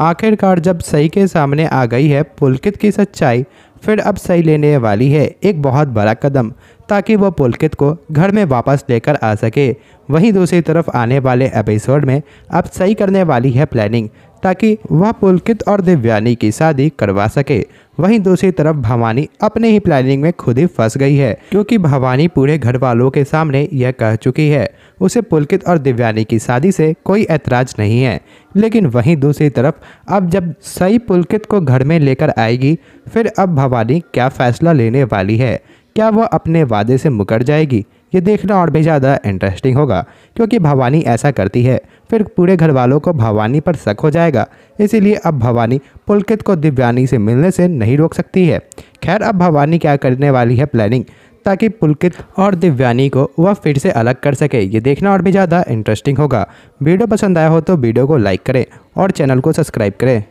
आखिरकार जब सही के सामने आ गई है पुलकित की सच्चाई फिर अब सही लेने वाली है एक बहुत बड़ा कदम ताकि वो पुलकित को घर में वापस लेकर आ सके वहीं दूसरी तरफ आने वाले एपिसोड में अब सही करने वाली है प्लानिंग ताकि वह पुलकित और दिव्यानी की शादी करवा सके वहीं दूसरी तरफ भवानी अपने ही प्लानिंग में खुद ही फंस गई है क्योंकि भवानी पूरे घर वालों के सामने यह कह चुकी है उसे पुलकित और दिव्यानी की शादी से कोई ऐतराज नहीं है लेकिन वहीं दूसरी तरफ अब जब सही पुलकित को घर में लेकर आएगी फिर अब भवानी क्या फैसला लेने वाली है क्या वह अपने वादे से मुकर जाएगी ये देखना और भी ज़्यादा इंटरेस्टिंग होगा क्योंकि भवानी ऐसा करती है फिर पूरे घर वालों को भवानी पर शक हो जाएगा इसीलिए अब भवानी पुलकित को दिव्यानी से मिलने से नहीं रोक सकती है खैर अब भवानी क्या करने वाली है प्लानिंग ताकि पुलकित और दिव्यानी को वह फिर से अलग कर सके ये देखना और भी ज़्यादा इंटरेस्टिंग होगा वीडियो पसंद आया हो तो वीडियो को लाइक करें और चैनल को सब्सक्राइब करें